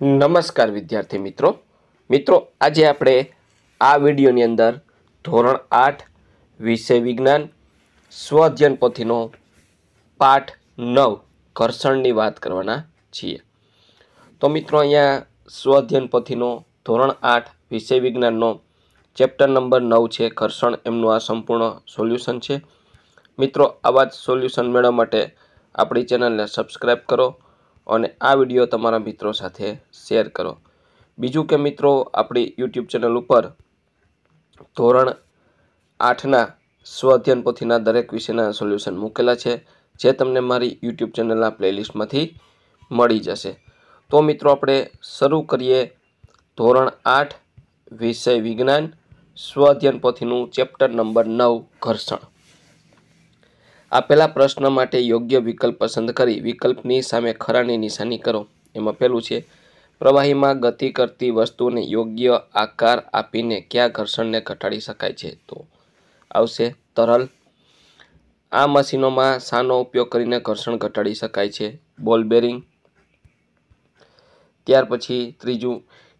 નમસ્કાર વિદ્યાર્થી મિત્રો મિત્રો આજે આપણે આ વિડીયોની અંદર ધોરણ આઠ વિષય વિજ્ઞાન સ્વઅધ્યયન પોથીનો પાઠ નવ ઘર્ષણની વાત કરવાના છીએ તો મિત્રો અહીંયા સ્વઅધ્યયન પોથીનો ધોરણ આઠ વિષય વિજ્ઞાનનો ચેપ્ટર નંબર નવ છે ઘર્ષણ એમનું આ સંપૂર્ણ સોલ્યુશન છે મિત્રો આવા જ સોલ્યુશન મેળવવા માટે આપણી ચેનલને સબસ્ક્રાઈબ કરો અને આ વિડીયો તમારા મિત્રો સાથે શેર કરો બીજું કે મિત્રો આપણી યુટ્યુબ ચેનલ ઉપર ધોરણ આઠના સ્વઅધ્યયન પોથીના દરેક વિષયના સોલ્યુશન મૂકેલા છે જે તમને મારી યુટ્યુબ ચેનલના પ્લેલિસ્ટમાંથી મળી જશે તો મિત્રો આપણે શરૂ કરીએ ધોરણ આઠ વિષય વિજ્ઞાન સ્વઅધ્યયન પોથીનું ચેપ્ટર નંબર નવ ઘર્ષણ આપેલા પ્રશ્ન માટે યોગ્ય વિકલ્પ પસંદ કરી વિકલ્પની સામે ખરાની નિશાની કરો એમાં પહેલું છે પ્રવાહીમાં ગતિ કરતી વસ્તુને યોગ્ય આકાર આપીને કયા ઘર્ષણને ઘટાડી શકાય છે તો આવશે તરલ આ મશીનોમાં સાનો ઉપયોગ કરીને ઘર્ષણ ઘટાડી શકાય છે બોલ બેરિંગ ત્યાર પછી ત્રીજું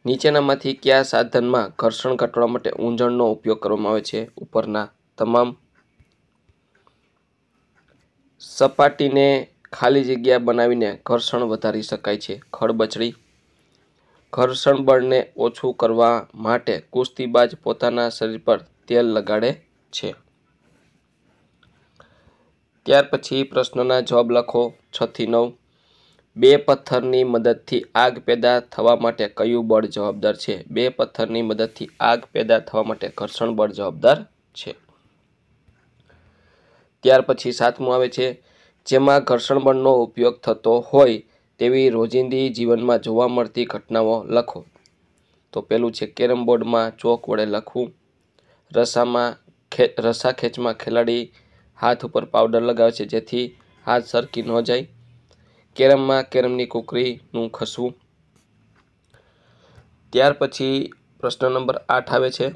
નીચેનામાંથી કયા સાધનમાં ઘર્ષણ ઘટાડવા માટે ઊંજણનો ઉપયોગ કરવામાં આવે છે ઉપરના તમામ સપાટીને ખાલી જગ્યા બનાવીને ઘર્ષણ વધારી શકાય છે ખળબચડી ઘર્ષણ બળને ઓછું કરવા માટે કુસ્તીબાજ પોતાના શરીર પર તેલ લગાડે છે ત્યાર પછી પ્રશ્નના જવાબ લખો છથી નવ બે પથ્થરની મદદથી આગ પેદા થવા માટે કયું બળ જવાબદાર છે બે પથ્થરની મદદથી આગ પેદા થવા માટે ઘર્ષણ બળ જવાબદાર છે ત્યાર પછી સાતમું આવે છે જેમાં ઘર્ષણ બળનો ઉપયોગ થતો હોય તેવી રોજિંદી જીવનમાં જોવા મળતી ઘટનાઓ લખો તો પેલું છે કેરમ બોર્ડમાં ચોક વડે લખવું રસામાં ખે રસા ખેંચમાં ખેલાડી હાથ ઉપર પાવડર લગાવે છે જેથી હાથ સરકી ન જાય કેરમમાં કેરમની કુકરીનું ખસવું ત્યાર પછી પ્રશ્ન નંબર આઠ આવે છે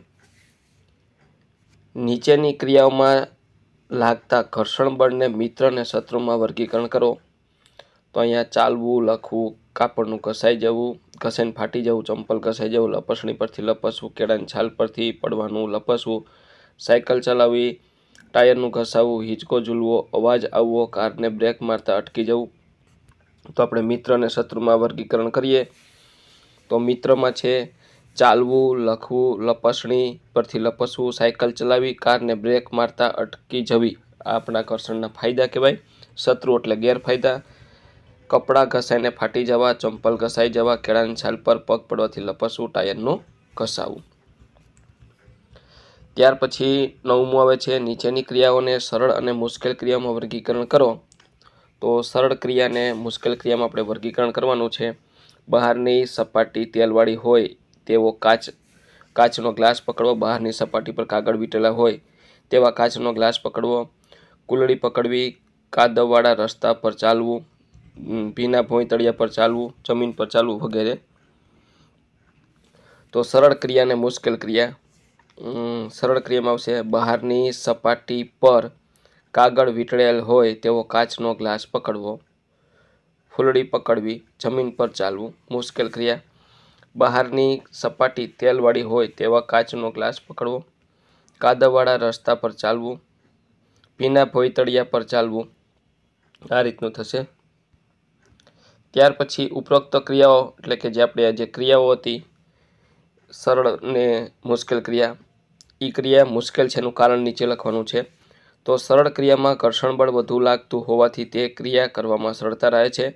નીચેની ક્રિયાઓમાં લાગતા ઘર્ષણ બળને મિત્ર અને શત્રુમાં વર્ગીકરણ કરો તો અહીંયા ચાલવું લખવું કાપડનું ઘસાઈ જવું ઘસાઈને ફાટી જવું ચંપલ ઘસાઈ જવું લપસણી પરથી લપસવું કેળાની છાલ પરથી પડવાનું લપસવું સાયકલ ચલાવવી ટાયરનું ઘસાવવું હિંચકો ઝૂલવો અવાજ આવવો કારને બ્રેક મારતા અટકી જવું તો આપણે મિત્ર અને શત્રુમાં વર્ગીકરણ કરીએ તો મિત્રમાં છે ચાલવું લખવું લપસણી પરથી લપસવું સાયકલ ચલાવી કારને બ્રેક મારતા અટકી જવી આપણા ઘર્ષણના ફાયદા કહેવાય શત્રુ એટલે ગેરફાયદા કપડાં ઘસાઈને ફાટી જવા ચંપલ ઘસાઈ જવા કેળાની છાલ પર પગ પડવાથી લપસવું ટાયરનું ઘસાવવું ત્યાર પછી નવમું આવે છે નીચેની ક્રિયાઓને સરળ અને મુશ્કેલ ક્રિયામાં વર્ગીકરણ કરો તો સરળ ક્રિયાને મુશ્કેલ ક્રિયામાં આપણે વર્ગીકરણ કરવાનું છે બહારની સપાટી તેલવાળી હોય તેઓ કાચ કાચનો ગ્લાસ પકડવો બહારની સપાટી પર કાગળ વીટેલા હોય તેવા કાચનો ગ્લાસ પકડવો કુલડી પકડવી કાદવવાળા રસ્તા પર ચાલવું ભીના ભોંયતળિયા પર ચાલવું જમીન પર ચાલવું વગેરે તો સરળ ક્રિયાને મુશ્કેલ ક્રિયા સરળ ક્રિયામાં આવશે બહારની સપાટી પર કાગળ વીંટળેલ હોય તેવો કાચનો ગ્લાસ પકડવો ફૂલડી પકડવી જમીન પર ચાલવું મુશ્કેલ ક્રિયા બહારની સપાટી તેલવાળી હોય તેવા કાચનો ગ્લાસ પકડવો કાદવવાળા રસ્તા પર ચાલવું ભીના ભોયતળિયા પર ચાલવું આ રીતનું થશે ત્યાર પછી ઉપરોક્ત ક્રિયાઓ એટલે કે જે આપણે જે ક્રિયાઓ હતી સરળ ને મુશ્કેલ ક્રિયા એ ક્રિયા મુશ્કેલ છે એનું કારણ નીચે લખવાનું છે તો સરળ ક્રિયામાં ઘર્ષણ બળ વધુ લાગતું હોવાથી તે ક્રિયા કરવામાં સરળતા રહે છે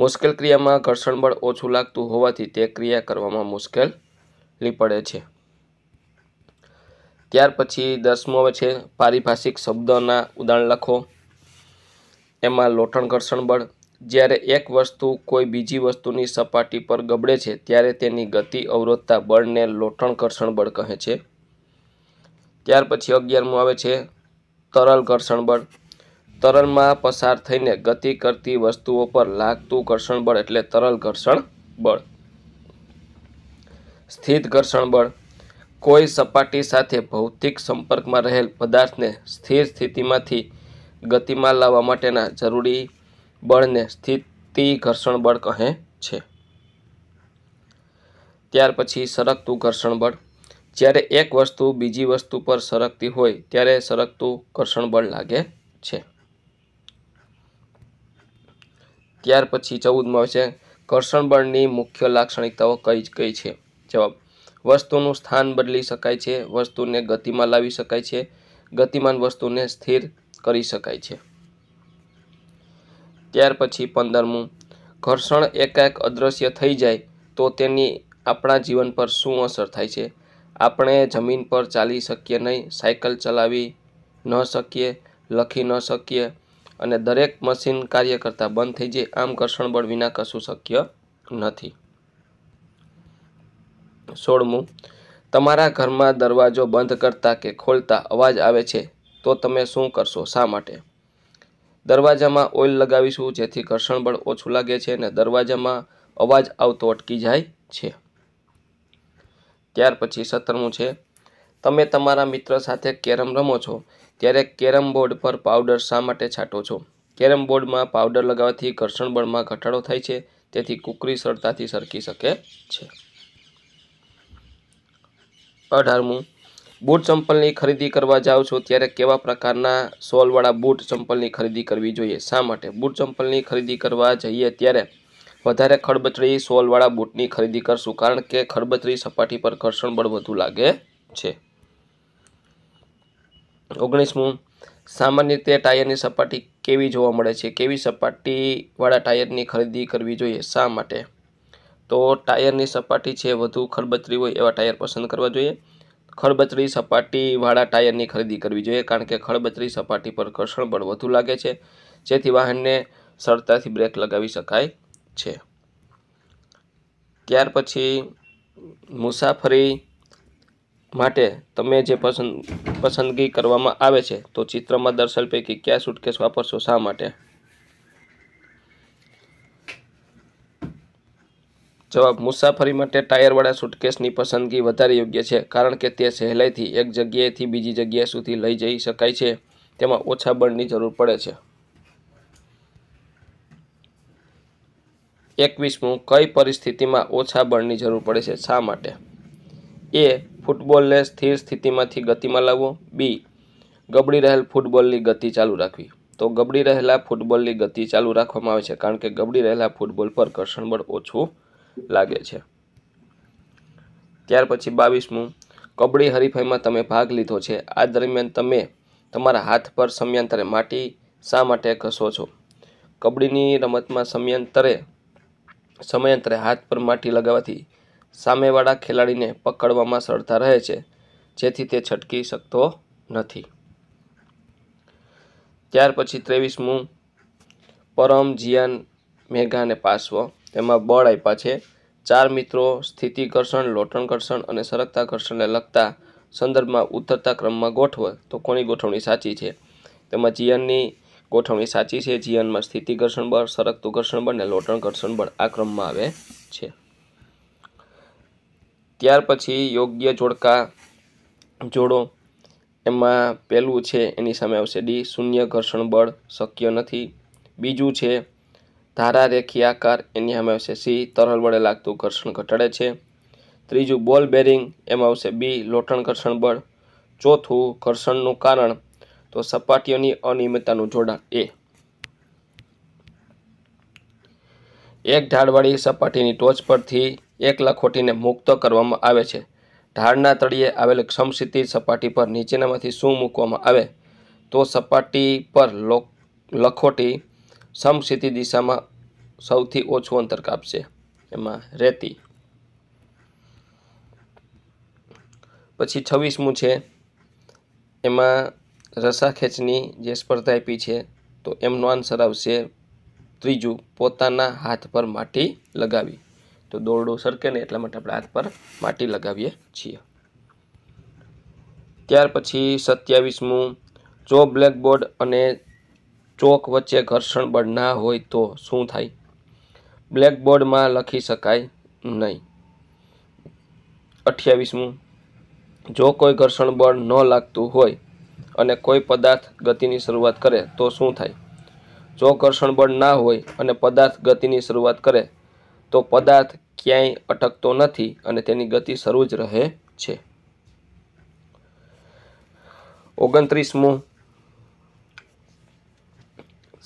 મુશ્કેલ ક્રિયામાં ઘર્ષણ બળ ઓછું લાગતું હોવાથી તે ક્રિયા કરવામાં મુશ્કેલી પડે છે ત્યાર પછી દસમો છે પારિભાષિક શબ્દના ઉદાહરણ લખો એમાં લોટણ ઘર્ષણ બળ જ્યારે એક વસ્તુ કોઈ બીજી વસ્તુની સપાટી પર ગબડે છે ત્યારે તેની ગતિ અવરોધતા બળને લોટણ ઘર્ષણ બળ કહે છે ત્યાર પછી અગિયારમું આવે છે તરલ ઘર્ષણ બળ તરલમાં પસાર થઈને ગતિ કરતી વસ્તુઓ પર લાગતું ઘર્ષણ બળ એટલે તરલ ઘર્ષણ બળ સ્થિત ઘર્ષણ બળ કોઈ સપાટી સાથે ભૌતિક સંપર્કમાં રહેલ પદાર્થને સ્થિર સ્થિતિમાંથી ગતિમાં લાવવા માટેના જરૂરી બળને સ્થિતિ ઘર્ષણ બળ કહે છે ત્યાર પછી સરકતું ઘર્ષણ બળ જ્યારે એક વસ્તુ બીજી વસ્તુ પર સરકતી હોય ત્યારે સરકતું ઘર્ષણ બળ લાગે છે ત્યાર પછી ચૌદમાં આવે છે ઘર્ષણ બળની મુખ્ય લાક્ષણિકતાઓ કઈ કઈ છે જવાબ વસ્તુનું સ્થાન બદલી શકાય છે વસ્તુને ગતિમાં લાવી શકાય છે ગતિમાન વસ્તુને સ્થિર કરી શકાય છે ત્યાર પછી પંદરમું ઘર્ષણ એકાએક અદ્રશ્ય થઈ જાય તો તેની આપણા જીવન પર શું અસર થાય છે આપણે જમીન પર ચાલી શકીએ નહીં સાયકલ ચલાવી ન શકીએ લખી ન શકીએ અને દરેક મશીન કાર્ય કરતાં બંધ થઈ જાય આમ ઘર્ષણ બળ વિના કશું શક્ય નથી સોળમું તમારા ઘરમાં દરવાજો બંધ કરતા કે ખોલતા અવાજ આવે છે તો તમે શું કરશો શા માટે દરવાજામાં ઓઇલ લગાવીશું જેથી ઘર્ષણ બળ ઓછું લાગે છે અને દરવાજામાં અવાજ આવતો અટકી જાય છે ત્યાર પછી સત્તરમું છે તમે તમારા મિત્ર સાથે કેરમ રમો છો ત્યારે કેરમ બોર્ડ પર પાવડર શા માટે છાંટો છો કેરમ બોર્ડમાં પાવડર લગાવવાથી ઘર્ષણ બળમાં ઘટાડો થાય છે તેથી કૂકરી સરળતાથી સરકી શકે છે અઢારમું બૂટ ચંપલની ખરીદી કરવા જાઓ છો ત્યારે કેવા પ્રકારના સોલવાળા બૂટ ચંપલની ખરીદી કરવી જોઈએ શા માટે બૂટ ચંપલની ખરીદી કરવા જઈએ ત્યારે વધારે ખડબચડી સોલવાળા બૂટની ખરીદી કરશું કારણ કે ખડબચડી સપાટી પર ઘર્ષણ બળ વધુ લાગે છે ઓગણીસમું સામાન્ય રીતે ટાયરની સપાટી કેવી જોવા મળે છે કેવી સપાટીવાળા ટાયરની ખરીદી કરવી જોઈએ શા માટે તો ટાયરની સપાટી છે વધુ ખરબચડી હોય એવા ટાયર પસંદ કરવા જોઈએ ખરબચડી સપાટીવાળા ટાયરની ખરીદી કરવી જોઈએ કારણ કે ખરબચડી સપાટી પર ઘર્ષણ બળ વધુ લાગે છે જેથી વાહનને સરળતાથી બ્રેક લગાવી શકાય છે ત્યાર પછી મુસાફરી માટે તમે જે પસંદ પસંદગી કરવામાં આવે છે તો ચિત્રમાં દર્શાવેલ પૈકી કયા સૂટકેસ વાપરશો શા માટે જવાબ મુસાફરી માટે ટાયરવાળા સૂટકેસની પસંદગી વધારે યોગ્ય છે કારણ કે તે સહેલાઈથી એક જગ્યાએથી બીજી જગ્યા સુધી લઈ જઈ શકાય છે તેમાં ઓછા બળની જરૂર પડે છે એકવીસમું કઈ પરિસ્થિતિમાં ઓછા બળની જરૂર પડે છે શા માટે એ ફૂટબોલને સ્થિર સ્થિતિમાંથી ગતિમાં લાવવો બી ગબડી રહેલ ફૂટબોલની ગતિ ચાલુ રાખવી તો ગબડી રહેલા ફૂટબોલની ગતિ ચાલુ રાખવામાં આવે છે કારણ કે ગબડી રહેલા ફૂટબોલ પર ઘર્ષણ બળ ઓછું લાગે છે ત્યાર પછી બાવીસમું કબડ્ડી હરીફાઈમાં તમે ભાગ લીધો છે આ દરમિયાન તમે તમારા હાથ પર સમયાંતરે માટી શા માટે ઘસો છો કબડ્ડીની રમતમાં સમયાંતરે સમયાંતરે હાથ પર માટી લગાવવાથી સામેવાળા ખેલાડીને પકડવામાં સરળતા રહે છે જેથી તે છટકી શકતો નથી ત્યાર પછી ત્રેવીસમું પરમ જિયાન મેઘાને પાશ્વ તેમાં બળ આપ્યા છે ચાર મિત્રો સ્થિતિ ઘર્ષણ લોટણ ઘર્ષણ અને સરકતા ઘર્ષણને લગતા સંદર્ભમાં ઉતરતા ક્રમમાં ગોઠવો તો કોની ગોઠવણી સાચી છે તેમાં જીયનની ગોઠવણી સાચી છે જીયનમાં સ્થિતિ ઘર્ષણ બળ સરકતું ઘર્ષણ બળ અને લોટણકર્ષણ બળ આ ક્રમમાં આવે છે ત્યાર પછી યોગ્ય જોડકા જોડો એમાં પહેલું છે એની સામે આવશે ડી શૂન્ય ઘર્ષણ બળ શક્ય નથી બીજું છે ધારા રેખી આકાર એની સામે આવશે સી તરલ વડે લાગતું ઘર્ષણ ઘટાડે છે ત્રીજું બોલ બેરિંગ એમાં આવશે બી લોટણ ઘર્ષણ બળ ચોથું ઘર્ષણનું કારણ તો સપાટીઓની અનિયમિતતાનું જોડાણ એ એક ઢાળવાળી સપાટીની ટોચ પરથી એક લખોટીને મુક્ત કરવામાં આવે છે ઢાળના તળિયે આવેલ ક્ષમસિતિ સપાટી પર નીચેનામાંથી શું મૂકવામાં આવે તો સપાટી પર લખોટી સમસિતિ દિશામાં સૌથી ઓછું અંતર કાપશે એમાં રેતી પછી છવ્વીસમું છે એમાં રસા ખેંચની જે સ્પર્ધા આપી છે તો એમનો આન્સર આવશે ત્રીજું પોતાના હાથ પર માટી લગાવી તો દોરડું સરકે ને એટલા માટે આપણે હાથ પર માટી લગાવીએ છીએ ત્યાર પછી સત્યાવીસમું જો બ્લેકબોર્ડ અને ચોક વચ્ચે ઘર્ષણ બળ ના હોય તો શું થાય બ્લેકબોર્ડમાં લખી શકાય નહીં અઠ્યાવીસમું જો કોઈ ઘર્ષણ બળ ન લાગતું હોય અને કોઈ પદાર્થ ગતિની શરૂઆત કરે તો શું થાય જો ઘર્ષણ બળ ના હોય અને પદાર્થ ગતિની શરૂઆત કરે તો પદાર્થ ક્યાંય અટકતો નથી અને તેની ગતિ શરૂ જ રહે છે ઓગણત્રીસમું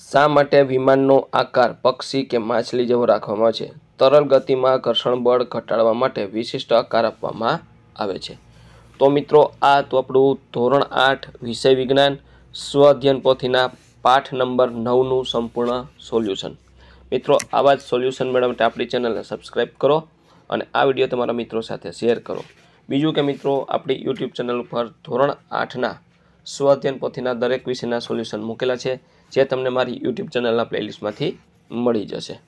શા માટે વિમાનનો આકાર પક્ષી કે માછલી જેવો રાખવામાં છે તરલ ગતિમાં ઘર્ષણ બળ ઘટાડવા માટે વિશિષ્ટ આકાર આપવામાં આવે છે તો મિત્રો આ તો આપણું ધોરણ આઠ વિષય વિજ્ઞાન સ્વઅધ્યયન પોથીના પાઠ નંબર નવનું સંપૂર્ણ સોલ્યુશન મિત્રો આવા જ સોલ્યુશન મેળવવા માટે આપણી ચેનલને સબસ્ક્રાઈબ કરો અને આ વિડીયો તમારા મિત્રો સાથે શેર કરો બીજું કે મિત્રો આપણી યુટ્યુબ ચેનલ ઉપર ધોરણ આઠના સ્વાધ્યન પોથીના દરેક વિષયના સોલ્યુશન મૂકેલા છે જે તમને મારી યુટ્યુબ ચેનલના પ્લેલિસ્ટમાંથી મળી જશે